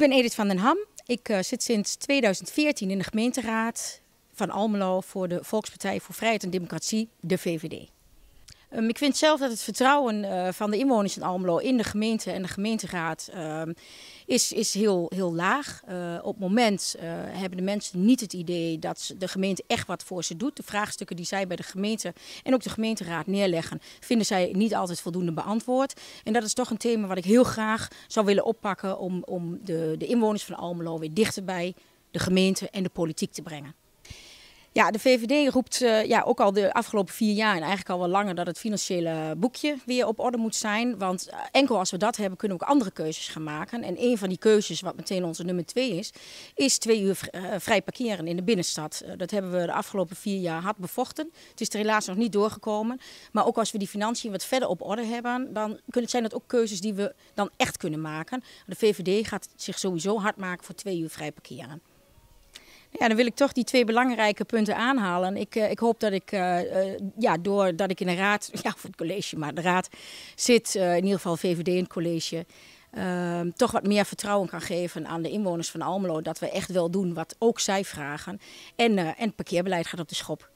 Ik ben Edith van den Ham. Ik eh, zit sinds 2014 in de gemeenteraad van Almelo voor de Volkspartij voor Vrijheid en Democratie, de VVD. Ehm, ik vind zelf dat het vertrouwen eh, van de inwoners in Almelo in de gemeente en de gemeenteraad ehm, is, is heel, heel laag. Uh, op het moment eh, hebben de mensen niet het idee dat de gemeente echt wat voor ze doet. De vraagstukken die zij bij de gemeente en ook de gemeenteraad neerleggen, vinden zij niet altijd voldoende beantwoord. En dat is toch een thema wat ik heel graag zou willen oppakken om, om de, de inwoners van Almelo weer dichter bij de gemeente en de politiek te brengen. Ja, de VVD roept eh, ja, ook al de afgelopen vier jaar en eigenlijk al wel langer dat het financiële boekje weer op orde moet zijn. Want eh, enkel als we dat hebben kunnen we ook andere keuzes gaan maken. En een van die keuzes, wat meteen onze nummer twee is, is twee uur eh, vrij parkeren in de binnenstad. dat hebben we de afgelopen vier jaar hard bevochten. Het is er helaas nog niet doorgekomen. Maar ook als we die financiën wat verder op orde hebben, dan kunnen, zijn dat ook keuzes die we dan echt kunnen maken. De VVD gaat zich sowieso hard maken voor twee uur vrij parkeren. Ja, dan wil ik toch die twee belangrijke punten aanhalen. Ik, eh, ik hoop dat ik, uh, ja, doordat ik in de raad, ja, of het college, maar de raad zit, in ieder geval VVD in het college, ehm, toch wat meer vertrouwen kan geven aan de inwoners van Almelo. Dat we echt wel doen wat ook zij vragen. En, en het parkeerbeleid gaat op de schop.